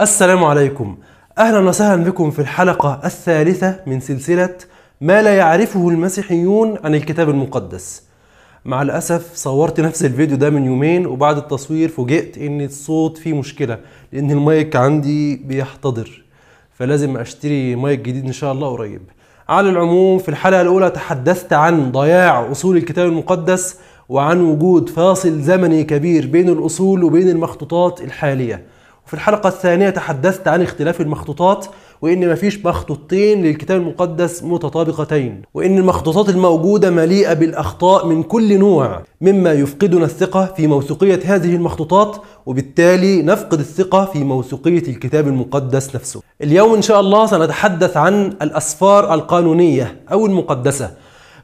السلام عليكم اهلا وسهلا بكم في الحلقه الثالثه من سلسله ما لا يعرفه المسيحيون عن الكتاب المقدس مع الاسف صورت نفس الفيديو ده من يومين وبعد التصوير فوجئت ان الصوت فيه مشكله لان المايك عندي بيحتضر فلازم اشتري مايك جديد ان شاء الله قريب على العموم في الحلقه الاولى تحدثت عن ضياع اصول الكتاب المقدس وعن وجود فاصل زمني كبير بين الاصول وبين المخطوطات الحاليه وفي الحلقة الثانية تحدثت عن اختلاف المخطوطات وإن مفيش مخطوطتين للكتاب المقدس متطابقتين وإن المخطوطات الموجودة مليئة بالأخطاء من كل نوع مما يفقدنا الثقة في موثوقية هذه المخطوطات وبالتالي نفقد الثقة في موثوقية الكتاب المقدس نفسه اليوم إن شاء الله سنتحدث عن الأسفار القانونية أو المقدسة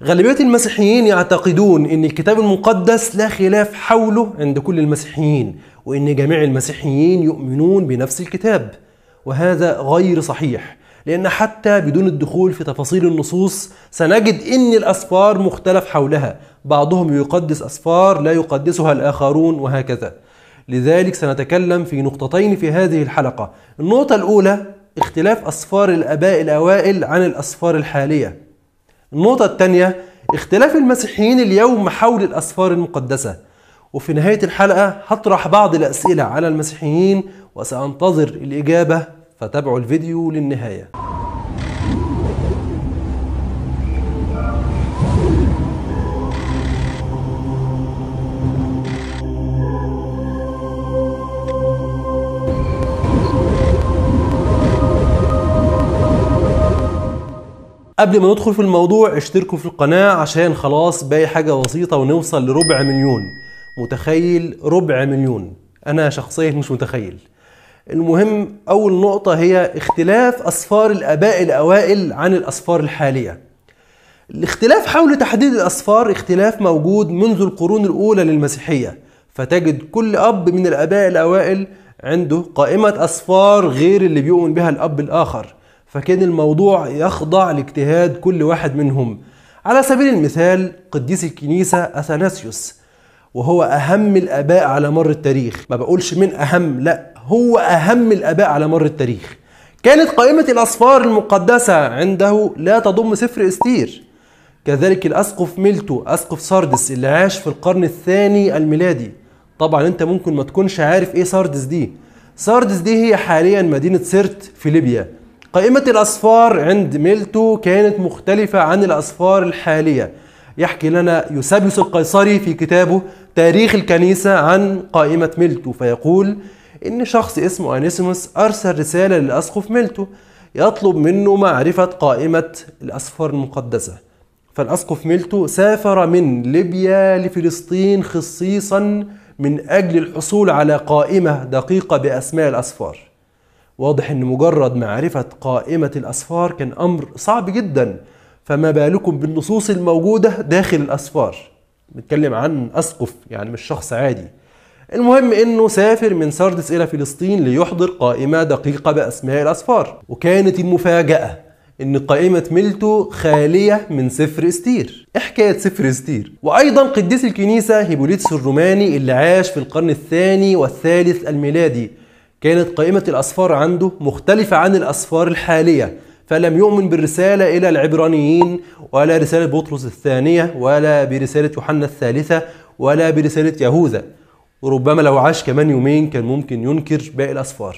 غالبية المسيحيين يعتقدون أن الكتاب المقدس لا خلاف حوله عند كل المسيحيين وإن جميع المسيحيين يؤمنون بنفس الكتاب وهذا غير صحيح لأن حتى بدون الدخول في تفاصيل النصوص سنجد أن الأسفار مختلف حولها بعضهم يقدس أسفار لا يقدسها الآخرون وهكذا لذلك سنتكلم في نقطتين في هذه الحلقة النقطة الأولى اختلاف أسفار الآباء الأوائل عن الأسفار الحالية النقطة الثانية اختلاف المسيحيين اليوم حول الأسفار المقدسة وفي نهاية الحلقة هطرح بعض الأسئلة على المسيحيين وسأنتظر الإجابة فتابعوا الفيديو للنهاية قبل ما ندخل في الموضوع اشتركوا في القناة عشان خلاص باقي حاجة بسيطة ونوصل لربع مليون متخيل ربع مليون انا شخصيا مش متخيل المهم اول نقطه هي اختلاف اسفار الاباء الاوائل عن الاسفار الحاليه الاختلاف حول تحديد الاسفار اختلاف موجود منذ القرون الاولى للمسيحيه فتجد كل اب من الاباء الاوائل عنده قائمه اسفار غير اللي بيؤمن بها الاب الاخر فكان الموضوع يخضع لاجتهاد كل واحد منهم على سبيل المثال قديس الكنيسه اثناسيوس وهو أهم الآباء على مر التاريخ ما بقولش من أهم لا هو أهم الآباء على مر التاريخ كانت قائمة الأصفار المقدسة عنده لا تضم سفر استير كذلك الأسقف ميلتو أسقف ساردس اللي عاش في القرن الثاني الميلادي طبعا انت ممكن ما تكونش عارف ايه ساردس دي ساردس دي هي حاليا مدينة سرت في ليبيا قائمة الأسفار عند ميلتو كانت مختلفة عن الأسفار الحالية يحكي لنا يوسابيوس القيصري في كتابه تاريخ الكنيسة عن قائمة ميلتو فيقول إن شخص اسمه أنيسيموس أرسل رسالة للأسقف ميلتو يطلب منه معرفة قائمة الأسفار المقدسة فالأسقف ميلتو سافر من ليبيا لفلسطين خصيصا من أجل الحصول على قائمة دقيقة بأسماء الأسفار واضح أن مجرد معرفة قائمة الأسفار كان أمر صعب جدا فما بالكم بالنصوص الموجودة داخل الأسفار بنتكلم عن اسقف يعني مش شخص عادي المهم انه سافر من سردس الى فلسطين ليحضر قائمه دقيقه باسماء الاسفار وكانت المفاجاه ان قائمة ميلتو خالية من سفر استير حكاية سفر استير وايضا قديس الكنيسة هيبوليتس الروماني اللي عاش في القرن الثاني والثالث الميلادي كانت قائمة الاسفار عنده مختلفة عن الاسفار الحالية فلم يؤمن بالرسالة إلى العبرانيين ولا رسالة بطرس الثانية ولا برسالة يوحنا الثالثة ولا برسالة يهوذا وربما لو عاش كمان يومين كان ممكن ينكر باقي الأسفار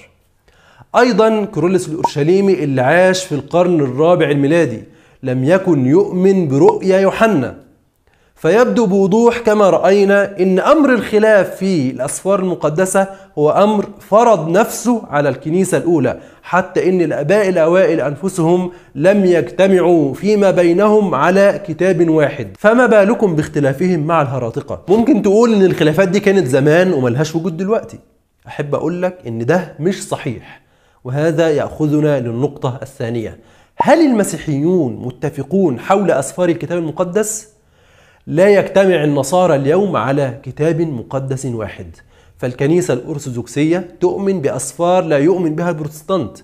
أيضا كرولس الأورشليمي اللي عاش في القرن الرابع الميلادي لم يكن يؤمن برؤيا يوحنا فيبدو بوضوح كما رأينا أن أمر الخلاف في الأسفار المقدسة هو أمر فرض نفسه على الكنيسة الأولى حتى أن الآباء الأوائل أنفسهم لم يجتمعوا فيما بينهم على كتاب واحد فما بالكم باختلافهم مع الهراطقة ممكن تقول أن الخلافات دي كانت زمان وملهاش وجود دلوقتي أحب أقول لك أن ده مش صحيح وهذا يأخذنا للنقطة الثانية هل المسيحيون متفقون حول أسفار الكتاب المقدس؟ لا يجتمع النصارى اليوم على كتاب مقدس واحد فالكنيسة الأرثوذكسية تؤمن بأسفار لا يؤمن بها البروتستانت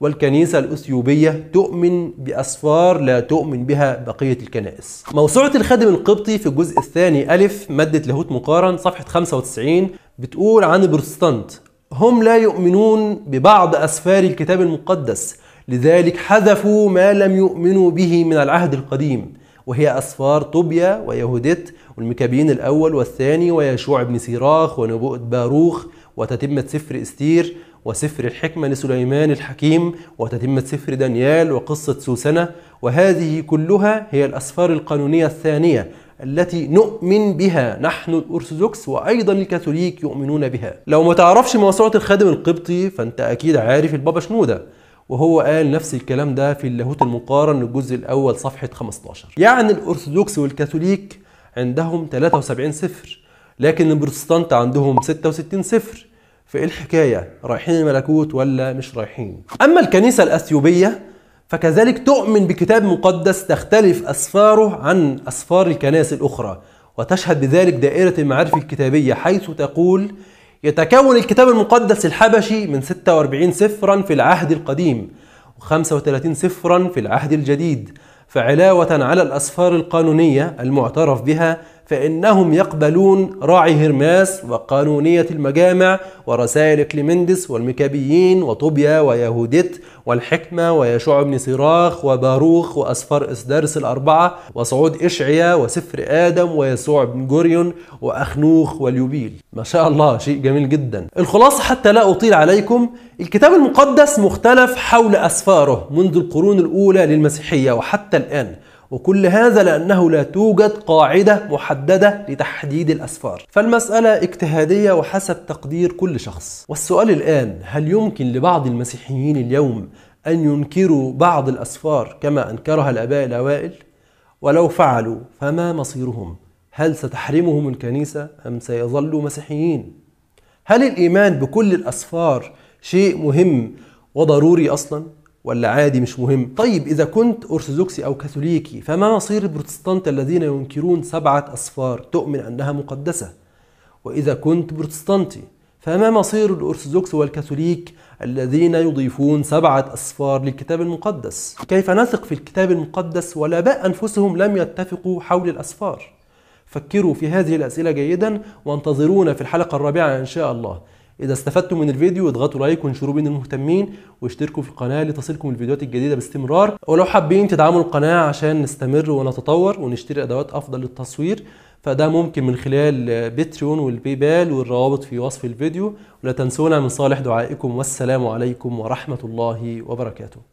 والكنيسة الأثيوبية تؤمن بأسفار لا تؤمن بها بقية الكنائس موسوعة الخادم القبطي في الجزء الثاني ألف مادة لاهوت مقارن صفحة 95 بتقول عن البروتستانت هم لا يؤمنون ببعض أسفار الكتاب المقدس لذلك حذفوا ما لم يؤمنوا به من العهد القديم وهي أسفار طوبيا ويهودت والمكابين الأول والثاني ويشوع بن سيراخ ونبوءة باروخ وتتمة سفر إستير وسفر الحكمة لسليمان الحكيم وتتمة سفر دانيال وقصة سوسنة وهذه كلها هي الأسفار القانونية الثانية التي نؤمن بها نحن الأرثوذكس وأيضا الكاثوليك يؤمنون بها لو ما تعرفش موسوعة الخادم القبطي فأنت أكيد عارف البابا شنودة وهو قال نفس الكلام ده في اللاهوت المقارن الجزء الأول صفحة 15 يعني الأرثوذكس والكاثوليك عندهم 73 صفر لكن البروتستانت عندهم 66 صفر فإيه الحكاية رايحين الملكوت ولا مش رايحين أما الكنيسة الأثيوبية فكذلك تؤمن بكتاب مقدس تختلف أسفاره عن أسفار الكنائس الأخرى وتشهد بذلك دائرة المعارف الكتابية حيث تقول يتكون الكتاب المقدس الحبشي من 46 سفرا في العهد القديم و35 سفرا في العهد الجديد فعلاوة على الأسفار القانونية المعترف بها فإنهم يقبلون راعي هرماس وقانونية المجامع ورسائل كليمندس والمكابيين وطوبيا ويهوديت والحكمة ويشوع بن صراخ وباروخ وأسفر إسدارس الأربعة وصعود إشعيا وسفر آدم ويسوع بن جوريون وأخنوخ واليوبيل ما شاء الله شيء جميل جدا الخلاصة حتى لا أطيل عليكم الكتاب المقدس مختلف حول أسفاره منذ القرون الأولى للمسيحية وحتى الآن وكل هذا لأنه لا توجد قاعدة محددة لتحديد الأسفار فالمسألة اجتهادية وحسب تقدير كل شخص والسؤال الآن هل يمكن لبعض المسيحيين اليوم أن ينكروا بعض الأسفار كما أنكرها الآباء الأوائل؟ ولو فعلوا فما مصيرهم؟ هل ستحرمهم الكنيسة أم سيظلوا مسيحيين؟ هل الإيمان بكل الأسفار شيء مهم وضروري أصلاً؟ ولا عادي مش مهم طيب إذا كنت أرثوذكسي أو كاثوليكي فما مصير البروتستانت الذين ينكرون سبعة أصفار تؤمن أنها مقدسة وإذا كنت بروتستانتي فما مصير الأرثوذكس والكاثوليك الذين يضيفون سبعة أسفار للكتاب المقدس كيف نثق في الكتاب المقدس والآباء أنفسهم لم يتفقوا حول الأسفار فكروا في هذه الأسئلة جيدا وانتظرونا في الحلقة الرابعة إن شاء الله اذا استفدتم من الفيديو اضغطوا لايك وانشروا بين المهتمين واشتركوا في القناه لتصلكم الفيديوهات الجديده باستمرار ولو حابين تدعموا القناه عشان نستمر ونتطور ونشتري ادوات افضل للتصوير فده ممكن من خلال باتريون والباي بال والروابط في وصف الفيديو ولا تنسونا من صالح دعائكم والسلام عليكم ورحمه الله وبركاته